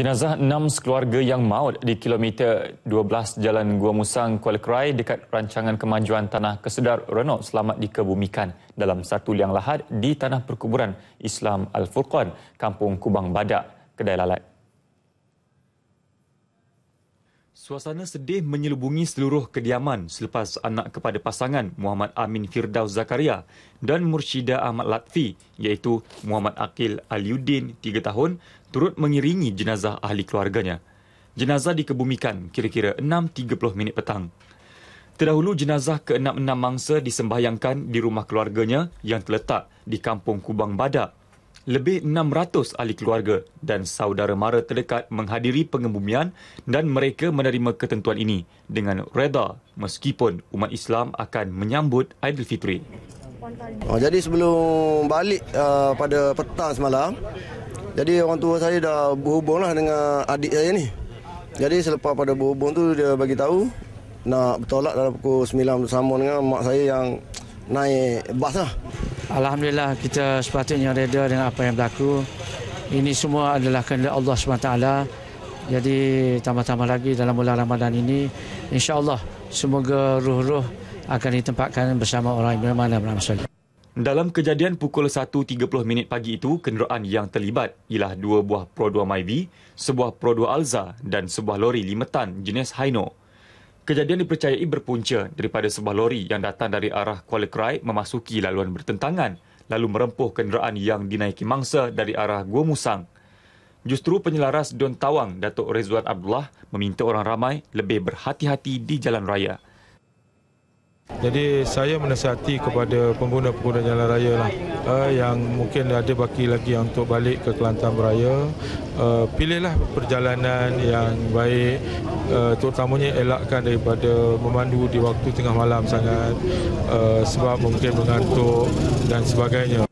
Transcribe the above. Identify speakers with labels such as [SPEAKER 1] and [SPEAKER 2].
[SPEAKER 1] Jenazah enam sekeluarga yang maut di kilometer 12 Jalan Gua Musang, Kuala Kerai dekat Rancangan Kemajuan Tanah Kesedar Renault selamat dikebumikan dalam satu liang lahat di Tanah Perkuburan Islam Al-Furqan, Kampung Kubang Badak, Kedai Lalat. Suasana sedih menyelubungi seluruh kediaman selepas anak kepada pasangan Muhammad Amin Firdaus Zakaria dan Mursyida Ahmad Latfi iaitu Muhammad Akil Aliuddin 3 tahun turut mengiringi jenazah ahli keluarganya. Jenazah dikebumikan kira-kira 6.30 minit petang. Terdahulu jenazah keenam enam mangsa disembahyangkan di rumah keluarganya yang terletak di Kampung Kubang Badak, lebih 600 ahli keluarga dan saudara mara terdekat menghadiri pengebumian dan mereka menerima ketentuan ini dengan reda meskipun umat Islam akan menyambut Aidilfitri.
[SPEAKER 2] Oh, jadi sebelum balik uh, pada petang semalam, jadi orang tua saya dah berhubunglah dengan adik saya ni. Jadi selepas pada berhubung tu dia bagi tahu nak bertolak dalam pukul 9 bersama dengan mak saya yang naik bas lah.
[SPEAKER 3] Alhamdulillah kita sepatutnya reda dengan apa yang berlaku. Ini semua adalah kehendak Allah SWT. Jadi tambah-tambah lagi dalam bulan Ramadan ini, insya-Allah semoga ruh-ruh akan ditempatkan bersama orang yang beriman dan beramal
[SPEAKER 1] Dalam kejadian pukul 1.30 minit pagi itu, kenderaan yang terlibat ialah dua buah Pro 2 Myvi, sebuah Pro 2 Alza dan sebuah lori limetan jenis Hino. Kejadian dipercayai berpunca daripada sebuah lori yang datang dari arah Kuala Krai memasuki laluan bertentangan lalu merempuh kenderaan yang dinaiki mangsa dari arah Gua Musang. Justru penyelaras Don Tawang, Datuk Rezuan Abdullah meminta orang ramai lebih berhati-hati di jalan raya.
[SPEAKER 4] Jadi saya menasihati kepada pengguna-pengguna jalan raya lah, uh, yang mungkin ada baki lagi untuk balik ke Kelantan beraya, Uh, pilihlah perjalanan yang baik uh, terutamanya elakkan daripada memandu di waktu tengah malam sangat uh, sebab mungkin mengantuk dan sebagainya.